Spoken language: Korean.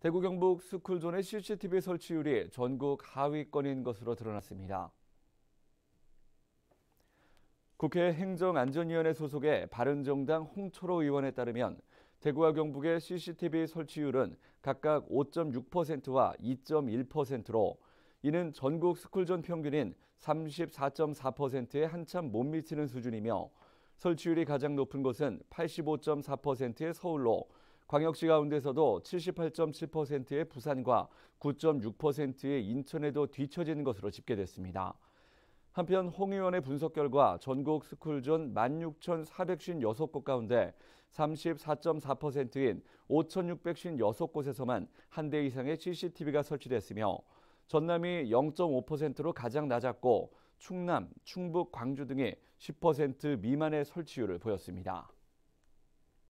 대구 경북 스쿨존의 CCTV 설치율이 전국 하위권인 것으로 드러났습니다. 국회 행정안전위원회 소속의 바른정당 홍초로 의원에 따르면 대구와 경북의 CCTV 설치율은 각각 5.6%와 2.1%로 이는 전국 스쿨존 평균인 34.4%에 한참 못 미치는 수준이며 설치율이 가장 높은 곳은 85.4%의 서울로 광역시 가운데서도 78.7%의 부산과 9.6%의 인천에도 뒤처지는 것으로 집계됐습니다. 한편 홍 의원의 분석 결과 전국 스쿨존 16,456곳 가운데 34.4%인 5,656곳에서만 한 대 이상의 CCTV가 설치됐으며 전남이 0.5%로 가장 낮았고 충남, 충북, 광주 등이 10% 미만의 설치율을 보였습니다.